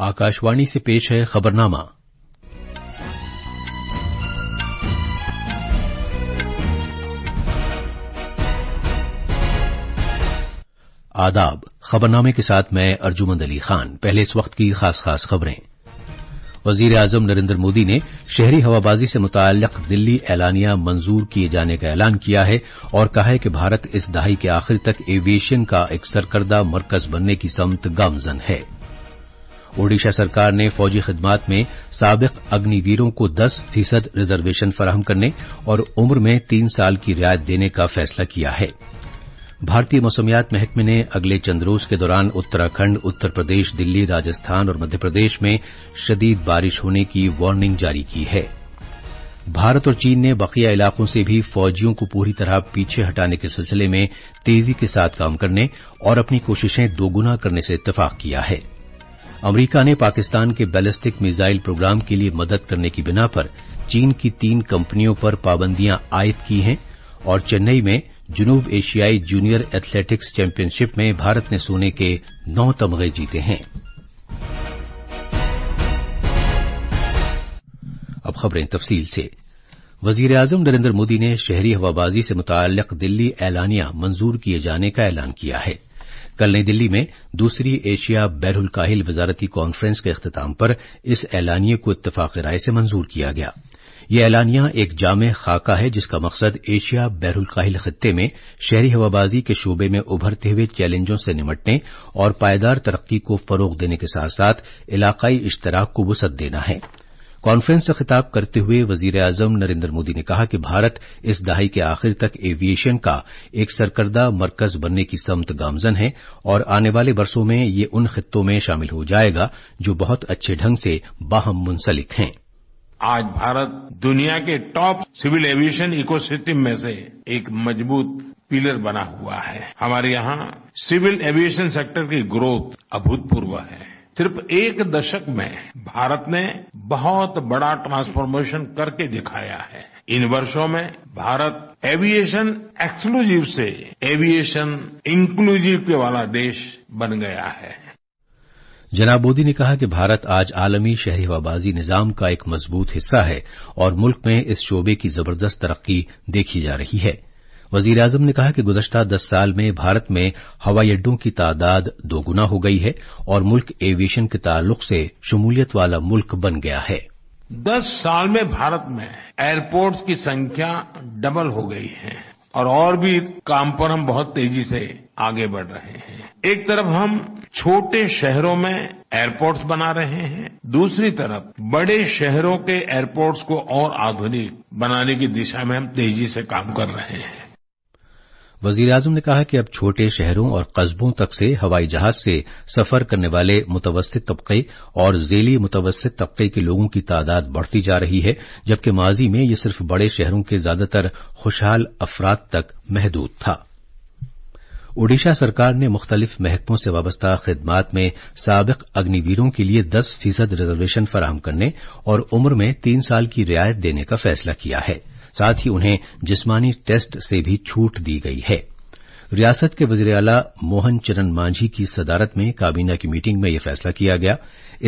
आकाशवाणी से पेश है खबरनामा आदाब खबरनामे के साथ मैं अर्जुमंद अली खान पहले इस वक्त की खास खास खबरें वजीर आजम नरेंद्र मोदी ने शहरी हवाबाजी से मुतल दिल्ली एलानिया मंजूर किए जाने का ऐलान किया है और कहा है कि भारत इस दहाई के आखिर तक एविएशन का एक सरकर्दा मरकज बनने की समत गामजन है ओडिशा सरकार ने फौजी खिदमात में सबक अग्निवीरों को 10 फीसद रिजर्वेशन फराहम करने और उम्र में तीन साल की रियायत देने का फैसला किया है भारतीय मौसमियात महकमे ने अगले चंद रोज के दौरान उत्तराखंड उत्तर प्रदेश दिल्ली राजस्थान और मध्यप्रदेश में शदीद बारिश होने की वार्निंग जारी की है भारत और चीन ने बकिया इलाकों से भी फौजियों को पूरी तरह पीछे हटाने के सिलसिले में तेजी के साथ काम करने और अपनी कोशिशें दोगुना करने से इतफाक किया है अमरीका ने पाकिस्तान के बैलिस्टिक मिसाइल प्रोग्राम के लिए मदद करने की बिना पर चीन की तीन कंपनियों पर पाबंदियां आयद की हैं और चेन्नई में जुनूब एशियाई जूनियर एथलेटिक्स चैंपियनशिप में भारत ने सोने के नौ तमगे जीते हैं अब खबरें तफसील से वजीर अजम नरेन्द्र मोदी ने शहरी हवाबाजी से मुतल दिल्ली एलानिया मंजूर किए जाने का ऐलान किया है कल नई दिल्ली में दूसरी एशिया बैरुल काहिल वजारती कॉन्फ्रेंस के अख्ताम पर इस ऐलानिये को इतफाक राय से मंजूर किया गया यह एलानिया एक जाम खाका है जिसका मकसद एशिया बैरुल काहिल खत्ते में शहरी हवाबाजी के शोबे में उभरते हुए चैलेंजों से निमटने और पायदार तरक्की को फरोग देने के साथ साथ इलाकाई इश्तराक को वसत देना है कॉन्फ्रेंस से खिताब करते हुए वजीर आजम नरेन्द्र मोदी ने कहा कि भारत इस दहाई के आखिर तक एविएशन का एक सरकर्दा मरकज बनने की समत गामजन है और आने वाले वर्षों में ये उन खित्तों में शामिल हो जाएगा जो बहुत अच्छे ढंग से बाहम मुंसलिक हैं आज भारत दुनिया के टॉप सिविल एविएशन इकोसिस्टम में से एक मजबूत पिलर बना हुआ है हमारे यहां सिविल एविएशन सेक्टर की ग्रोथ अभूतपूर्व है सिर्फ एक दशक में भारत ने बहुत बड़ा ट्रांसफॉर्मेशन करके दिखाया है इन वर्षों में भारत एविएशन एक्सक्लूसिव से एविएशन इन्क्लूसिव वाला देश बन गया है जनाब मोदी ने कहा कि भारत आज आलमी शहरी हवाबाजी निजाम का एक मजबूत हिस्सा है और मुल्क में इस शोबे की जबरदस्त तरक्की देखी जा रही है वजीर आजम ने कहा कि गुजश्ता दस साल में भारत में हवाई अड्डों की तादाद दोगुना हो गई है और मुल्क एविएशन के ताल्लुक से शमूलियत वाला मुल्क बन गया है दस साल में भारत में एयरपोर्ट्स की संख्या डबल हो गई है और और भी काम पर हम बहुत तेजी से आगे बढ़ रहे हैं एक तरफ हम छोटे शहरों में एयरपोर्ट्स बना रहे हैं दूसरी तरफ बड़े शहरों के एयरपोर्ट्स को और आधुनिक बनाने की दिशा में हम तेजी से काम कर रहे हैं वजीर आजम ने कहा कि अब छोटे शहरों और कस्बों तक से हवाई जहाज से सफर करने वाले मुतवस्त तबके और जेली मुतवस्त तबके के लोगों की तादाद बढ़ती जा रही है जबकि माजी में यह सिर्फ बड़े शहरों के ज्यादातर खुशहाल अफराद तक महदूद था ओडिशा सरकार ने मुख्तलिफ महकमों से वाबस्ता खिदमात में सबक अग्निवीरों के लिए दस फीसद रिजर्वेशन फराहम करने और उम्र में तीन साल की रियायत देने का फैसला किया हा साथ ही उन्हें जिस्मानी टेस्ट से भी छूट दी गई है रियासत के वजीर अला मोहन चरण मांझी की सदारत में काबीना की मीटिंग में यह फैसला किया गया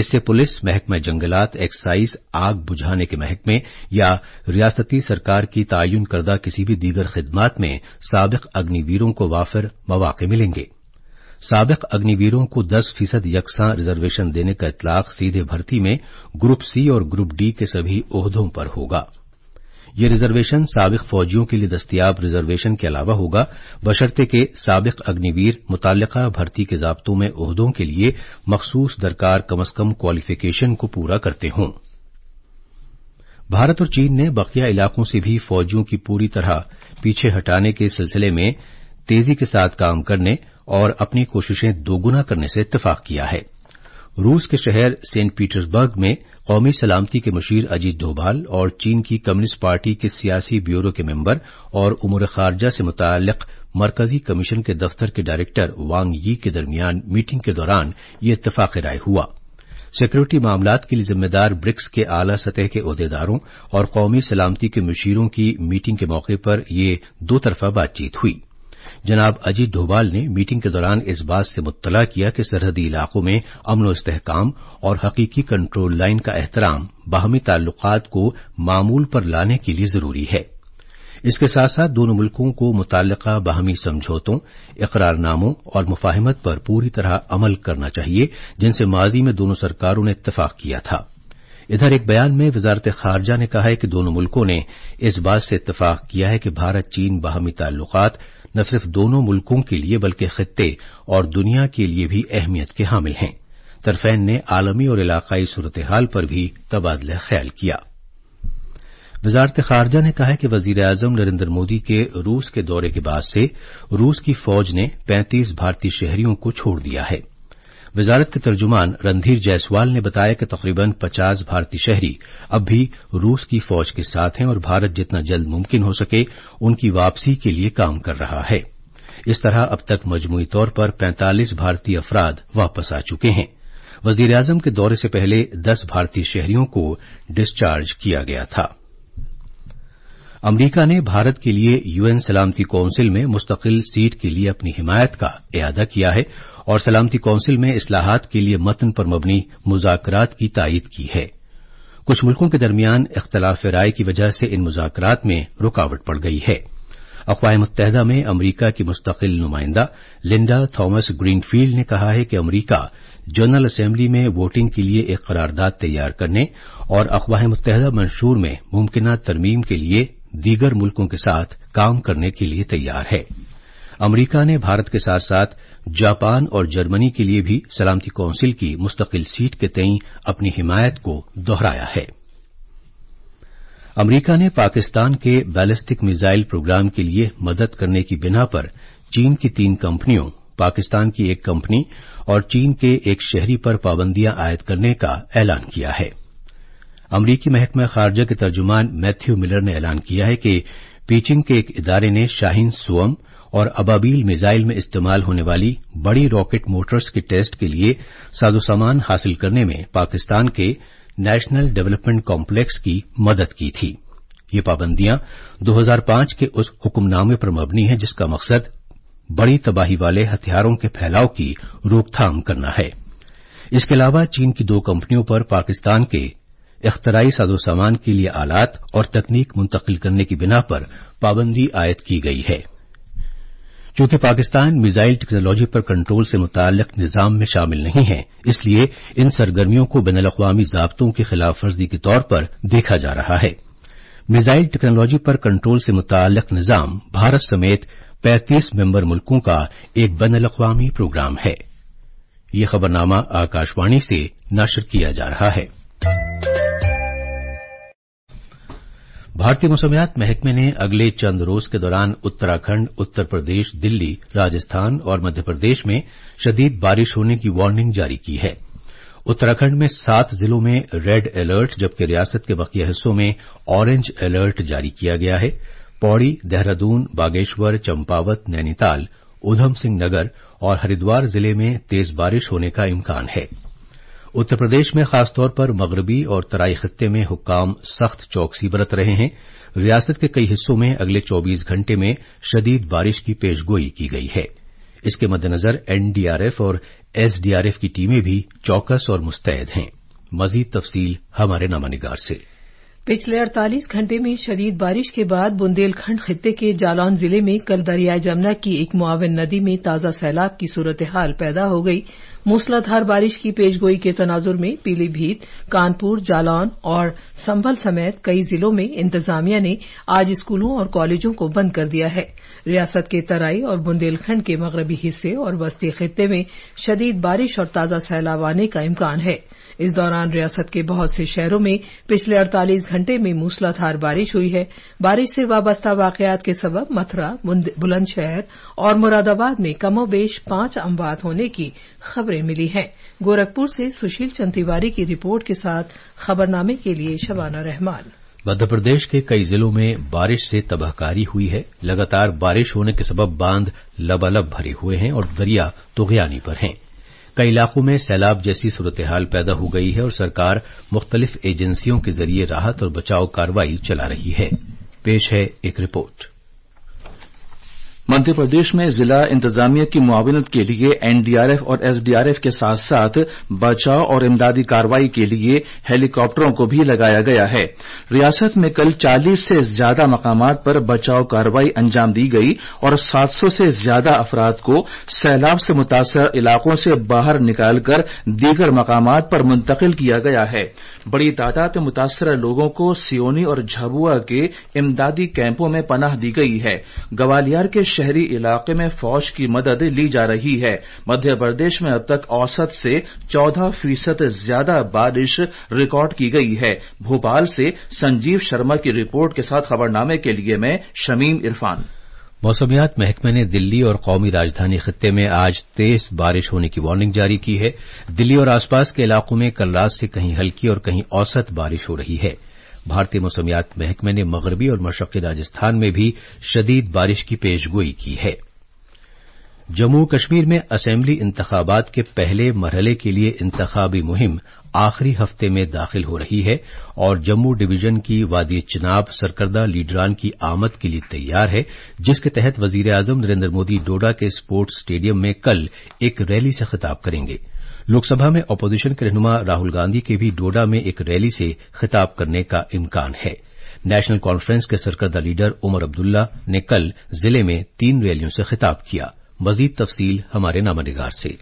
इससे पुलिस महकमा जंगलात एक्साइज आग बुझाने के महकमे या रियासती सरकार की तयन करदा किसी भी दीगर खिदमात में सबक अग्निवीरों को वाफिर मौाक मिलेंगे सबक अग्निवीरों को 10 फीसद यकसा रिजर्वेशन देने का इतलाक सीधे भर्ती में ग्रुप सी और ग्रुप डी के सभी अहदों पर होगा यह रिजर्वेशन सबक फौजियों के लिए दस्तियाब रिजर्वेशन के अलावा होगा बशर्ते के सबक अग्निवीर मुतल भर्ती के जब्तों में उहदों के लिए मखसूस दरकार कम अज कम क्वालिफिकेशन को पूरा करते हों भारत और चीन ने बकिया इलाकों से भी फौजियों की पूरी तरह पीछे हटाने के सिलसिले में तेजी के साथ काम करने और अपनी कोशिशें दोगुना करने से इतफाक किया है रूस के शहर सेंट पीटर्सबर्ग में कौमी सलामती के मशीर अजीत डोभाल और चीन की कम्युनिस्ट पार्टी के सियासी ब्यूरो के मेंबर और उमर खारजा से मुतक मरकजी कमीशन के दफ्तर के डायरेक्टर वांग यी के दरमियान मीटिंग के दौरान ये इतफाक राय हुआ सिक्योरिटी मामला के लिए जिम्मेदार ब्रिक्स के आला सतह के अहदेदारों और कौमी सलामती के मशीरों की मीटिंग के मौके पर दो दोतरफा बातचीत हुई जनाब अजीत डोभाल ने मीटिंग के दौरान इस बात से मुतला किया कि सरहदी इलाकों में अमन व और हकीकी कंट्रोल लाइन का एहतराम बाहमी ताल्लुकात को मामूल पर लाने के लिए जरूरी है इसके साथ साथ दोनों मुल्कों को मुतल बाहमी समझौतों इकरारनामों और मुफाहमत पर पूरी तरह अमल करना चाहिए जिनसे माजी में दोनों सरकारों ने इतफाक किया था इधर एक बयान में वजारत खारजा ने कहा है कि दोनों मुल्कों ने इस बात से इतफाक किया है कि भारत चीन बाहमी ताल्लुकात न सिर्फ दोनों मुल्कों के लिए बल्कि खत्े और दुनिया के लिए भी अहमियत के हामिल हैं तरफेन ने आलमी और इलाकाई सूरत हाल पर भी तबादला ख्याल किया वजारत खारजा ने कहा है कि वजीर अजम नरेन्द्र मोदी के रूस के दौरे के बाद से रूस की फौज ने पैंतीस भारतीय शहरियों को छोड़ दिया है वजारत के तर्जुमान रणधीर जायसवाल ने बताया कि तकरीबन पचास भारतीय शहरी अब भी रूस की फौज के साथ हैं और भारत जितना जल्द मुमकिन हो सके उनकी वापसी के लिए काम कर रहा है इस तरह अब तक मजमूई तौर पर पैंतालीस भारतीय अफराद वापस आ चुके हैं वजीर के दौरे से पहले दस भारतीय शहरियों को डिस्चार्ज किया गया था अमरीका ने भारत के लिए यूएन सलामती कौंसिल में मुस्तकिल सीट के लिए अपनी हिमायत का इरादा किया है और सलामती कौंसिल में असलाहत के लिए मतन पर मबनी मुजाकरात की तायद की है कुछ मुल्कों के दरमियान इख्तलाफ राय की वजह से इन मुजाकरात में रूकावट पड़ गई है अकवा मुतहदा में अमरीका की मुस्तकिल नुमाइंदा लिंडा थॉमस ग्रीनफील्ड ने कहा है कि अमरीका जनरल असम्बली में वोटिंग के लिए एक करारदाद तैयार करने और अकवा मुतहदा मंशूर में मुमकिन तरमीम के लिए दीगर मुल्कों के साथ काम करने के लिए तैयार है अमरीका ने भारत के साथ साथ जापान और जर्मनी के लिए भी सलामती कौंसिल की मुस्तकिल सीट के तई अपनी हिमायत को दोहराया है अमरीका ने पाकिस्तान के बैलिस्टिक मिसाइल प्रोग्राम के लिए मदद करने की बिना पर चीन की तीन कंपनियों पाकिस्तान की एक कंपनी और चीन के एक शहरी पर पाबंदियां आयद करने का ऐलान किया हा अमरीकी महकमा खारजा के तर्जुमान मैथ्यू मिलर ने ऐलान किया है कि पीचिंग के एक इदारे ने शाहीन सुअम और अबाबील मिजाइल में इस्तेमाल होने वाली बड़ी रॉकेट मोटर्स के टेस्ट के लिए साजो सामान हासिल करने में पाकिस्तान के नेशनल डेवलपमेंट कॉम्प्लेक्स की मदद की थी ये पाबंदियां 2005 के उस हुक्मनामे पर मबनी हैं जिसका मकसद बड़ी तबाही वाले हथियारों के फैलाव की रोकथाम करना है इसके अलावा चीन की दो कंपनियों पर पाकिस्तान के इख्तराई साजो सामान के लिए आलात और तकनीक मुंतकिल करने की बिना पर पाबंदी आयद की गई है चूंकि पाकिस्तान मिजाइल टेक्नोलॉजी पर कंट्रोल से मुतल निजाम में शामिल नहीं है इसलिए इन सरगर्मियों को बैन अवी जबतों की खिलाफ वर्जी के तौर पर देखा जा रहा है मिजाइल टेक्नोलॉजी पर कंट्रोल से मुतल निजाम भारत समेत पैंतीस मेंबर मुल्कों का एक बैन अवी प्रोग्राम है ये खबरनामा आकाशवाणी से नशर किया जा रहा है भारतीय मौसमियात महकमे ने अगले चंद रोज के दौरान उत्तराखंड उत्तर प्रदेश दिल्ली राजस्थान और मध्य प्रदेश में शदीद बारिश होने की वार्निंग जारी की है उत्तराखंड में सात जिलों में रेड अलर्ट जबकि रियासत के बाकी हिस्सों में ऑरेंज अलर्ट जारी किया गया है पौड़ी देहरादून बागेश्वर चंपावत नैनीताल ऊधम सिंह नगर और हरिद्वार जिले में तेज बारिश होने का इम्कान हा उत्तर प्रदेश में खासतौर पर मगरबी और तराई खत्ते में हुक्काम सख्त चौकसी बरत रहे हैं रियासत के कई हिस्सों में अगले चौबीस घंटे में शदीद बारिश की पेशगोई की गई है इसके मद्देनजर एनडीआरएफ और एसडीआरएफ की टीमें भी चौकस और मुस्तैद हैं मजीद तफसील हमारे नमानिगार से पिछले अड़तालीस घंटे में शदीद बारिश के बाद बुंदेलखंड खित्ते के जालौन जिले में कल दरियाए जमुना की एक मुआवन नदी में ताजा सैलाब की सूरत हाल पैदा हो गई मूसलाधार बारिश की पेशगोई के तनाजुर में पीलीभीत कानपुर जालौन और संभल समेत कई जिलों में इंतजामिया ने आज स्कूलों और कॉलेजों को बंद कर दिया है रियासत के तराई और बुंदेलखंड के मगरबी हिस्से और वस्ती खित्ते में शदीद बारिश और ताजा सैलाब आने का इम्कान है इस दौरान रियासत के बहुत से शहरों में पिछले 48 घंटे में मूसलाधार बारिश हुई है बारिश से वाबस्ता वाकयात के सबब मथुरा बुलंदशहर और मुरादाबाद में कमोबेश पांच अमवात होने की खबरें मिली हैं गोरखपुर से सुशील चंद तिवारी की रिपोर्ट के साथ खबरनामे के लिए शबाना रहमान मध्य प्रदेश के कई जिलों में बारिश से तबाहकारी हुई है लगातार बारिश होने के सबब बांध लबालब भरे हुए हैं और दरिया तुगयानी पर हैं कई इलाकों में सैलाब जैसी सूरतहाल पैदा हो गई है और सरकार मुख्तलिफ एजेंसियों के जरिए राहत और बचाव कार्रवाई चला रही है पेश है एक रिपोर्ट मध्य प्रदेश में जिला इंतजामिया की मुआवनत के लिए एनडीआरएफ और एसडीआरएफ के साथ साथ बचाव और इमदादी कार्रवाई के लिए हेलीकॉप्टरों को भी लगाया गया है रियासत में कल चालीस से ज्यादा मकाम पर बचाव कार्रवाई अंजाम दी गई और सात सौ से ज्यादा अफराद को सैलाब से मुतासर इलाकों से बाहर निकालकर दीगर मकाम पर मुंतकिल किया गया है बड़ी तादाद में मुतासर लोगों को सियोनी और झाबुआ के इमदादी कैंपों में पनाह दी गई है ग्वालियर के शहरी इलाके में फौज की मदद ली जा रही है मध्य प्रदेश में अब तक औसत से चौदह फीसद ज्यादा बारिश रिकॉर्ड की गई है भोपाल से संजीव शर्मा की रिपोर्ट के साथ खबरनामे के लिए मैं शमीम इरफान मौसमियात महकमे ने दिल्ली और कौमी राजधानी खत्े में आज तेज बारिश होने की वार्निंग जारी की है दिल्ली और आसपास के इलाकों में कल रात से कहीं हल्की और कहीं औसत बारिश हो रही है भारतीय मौसमियात महकमे ने मगरबी और मशक्की राजस्थान में भी शदीद बारिश की पेशगोई की है जम्मू कश्मीर में असेंबली इंतबात के पहले मरहले के लिए इंतबी मुहिम आखिरी हफ्ते में दाखिल हो रही है और जम्मू डिवीजन की वादी चिनाब सरकर्दा लीडरान की आमद के लिए तैयार है जिसके तहत वजीर आजम नरेन्द्र मोदी डोडा के स्पोर्ट्स स्टेडियम में कल एक रैली से खिताब करेंगे लोकसभा में अपोजिशन के रहनुमा राहुल गांधी के भी डोडा में एक रैली से खिताब करने का इम्कान है नेशनल कॉन्फ्रेंस के सरकर्दा लीडर उमर अब्दुल्ला ने कल जिले में तीन रैलियों से खिताब किया मजीद तफसील हमारे नामा से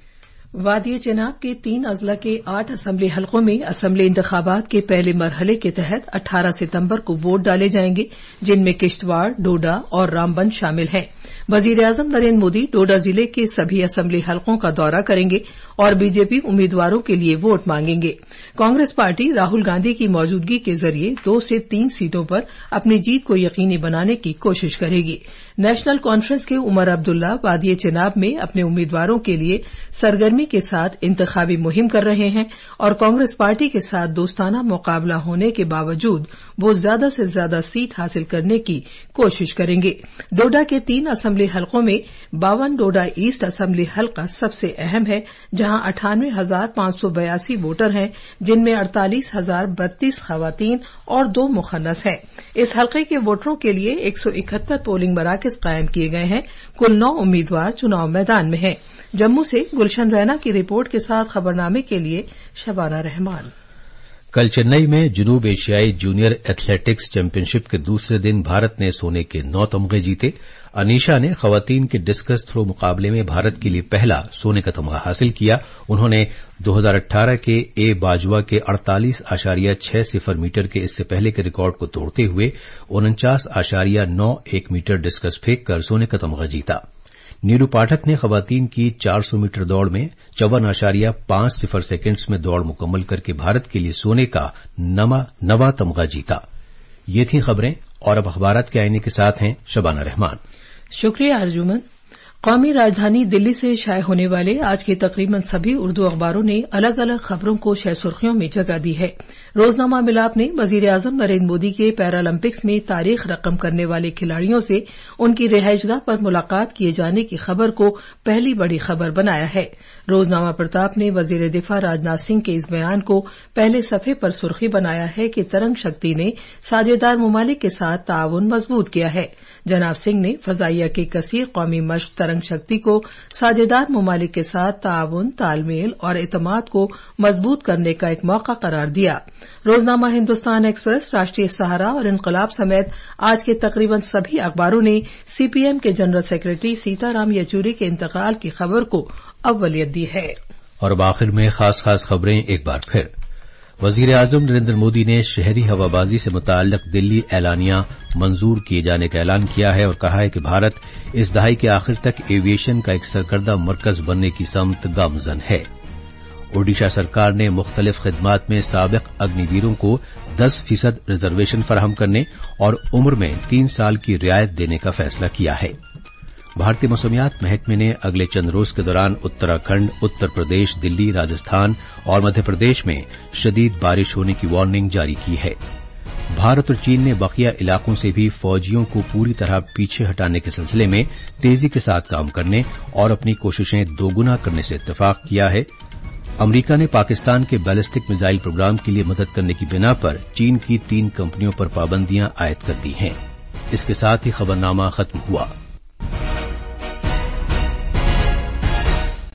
वादिय चिनाब के तीन अजला के आठ असम्बली हलकों में असम्बली इंतबात के पहले मरहले के तहत अट्ठारह सितम्बर को वोट डाले जाएंगे जिनमें किश्तवाड़ डोडा और रामबन शामिल हैं वजीर अजम नरेन्द्र मोदी डोडा जिले के सभी असम्बली हलकों का दौरा करेंगे और बीजेपी उम्मीदवारों के लिए वोट मांगेंगे कांग्रेस पार्टी राहुल गांधी की मौजूदगी के जरिए दो से तीन सीटों पर अपनी जीत को यकीनी बनाने की कोशिश करेगी नेशनल कॉन्फ्रेंस के उमर अब्दुल्ला वादी चुनाव चिनाब में अपने उम्मीदवारों के लिए सरगर्मी के साथ इंतखाबी मुहिम कर रहे हैं और कांग्रेस पार्टी के साथ दोस्ताना मुकाबला होने के बावजूद वो ज्यादा से ज्यादा सीट हासिल करने की कोशिश करेंगे डोडा के तीन असम्बली हलकों में बावन डोडा ईस्ट असम्बली हल्का सबसे अहम है जहां अठानवे हजार पांच सौ बयासी वोटर हैं जिनमें अड़तालीस हजार बत्तीस खातन और दो मुखन्नस हैं इस हलके के वोटरों के लिए एक सौ इकहत्तर पोलिंग मराकज कायम किए गए हैं कुल नौ उम्मीदवार चुनाव मैदान में हैं जम्मू से गुलशन रैना की रिपोर्ट के साथ खबरनामे के लिए शबाना रहमान कल चेन्नई में जुनूब एशियाई जूनियर एथलेटिक्स चैंपियनशिप के दूसरे दिन भारत ने सोने के नौ तमगे जीते अनीशा ने खवतीन के डिस्कस थ्रो मुकाबले में भारत के लिए पहला सोने का तमगा हासिल किया उन्होंने 2018 के ए बाजवा के अड़तालीस आशारिया छह सिफर मीटर के इससे पहले के रिकॉर्ड को तोड़ते हुए उनचास आशारिया नौ एक मीटर डिस्कस फेंककर सोने का तमगा जीता नीरू पाठक ने खवातीन की 400 मीटर दौड़ में चौवन आशारिया पांच सिफर सेकेंड्स में दौड़ मुकम्मल करके भारत के लिए सोने का नवा तमगा जीता ये थी खबरें और अब अखबार के आईने के साथ हैं शबाना रहमान शुक्रिया अर्जुमन कौमी राजधानी दिल्ली से शाये होने वाले आज के तकरीबन सभी उर्दू अखबारों ने अलग अलग खबरों को छह सुर्खियों में जगह दी है रोजनामा मिलाप ने वजीर आजम नरेन्द्र मोदी के पैरालंपिक्स में तारीख रकम करने वाले खिलाड़ियों से उनकी रिहायशगाह पर मुलाकात किए जाने की खबर को पहली बड़ी खबर बनाया है रोजनामा प्रताप ने वजीर दिफा राजनाथ सिंह के इस बयान को पहले सफे पर सुर्खी बनाया है कि तरंग शक्ति ने साझेदार ममालिक के साथ ताउन मजबूत किया है जनाब सिंह ने फजाइया की कसीर कौमी मश्क तरंग शक्ति को साझेदार ममालिक के साथ ताउन तालमेल और अतमाद को मजबूत करने का एक मौका करार दिया रोजनामा हिंदुस्तान एक्सप्रेस राष्ट्रीय सहारा और इनकलाब समेत आज के तकरीबन सभी अखबारों ने सीपीएम के जनरल सेक्रेटरी सीताराम येचूरी के इंतकाल की खबर को अव्वलियत दी है और आखिर में खास खास खबरें एक बार फिर वजीर अजम नरेन्द्र मोदी ने शहरी हवाबाजी से मुतक दिल्ली एलानिया मंजूर किए जाने का ऐलान किया है और कहा है कि भारत इस दहाई के आखिर तक एविएशन का एक सरकर्दा मरकज बनने की समत गामजन है ओडिशा सरकार ने मुख्तलिफ खदमात में सबक अग्निवीरों को 10 फीसद रिजर्वेशन फराहम करने और उम्र में तीन साल की रियायत देने का फैसला किया है भारतीय मौसमियात महकमे ने अगले चंद रोज के दौरान उत्तराखंड उत्तर प्रदेश दिल्ली राजस्थान और मध्य प्रदेश में शदीद बारिश होने की वार्निंग जारी की है भारत और चीन ने बकिया इलाकों से भी फौजियों को पूरी तरह पीछे हटाने के सिलसिले में तेजी के साथ काम करने और अपनी कोशिशें दोगुना करने से इतफाक किया है अमरीका ने पाकिस्तान के बैलिस्टिक मिसाइल प्रोग्राम के लिए मदद करने की बिना पर चीन की तीन कंपनियों पर पाबंदियां आयद कर दी हैं इसके साथ ही खबरनामा खत्म हुआ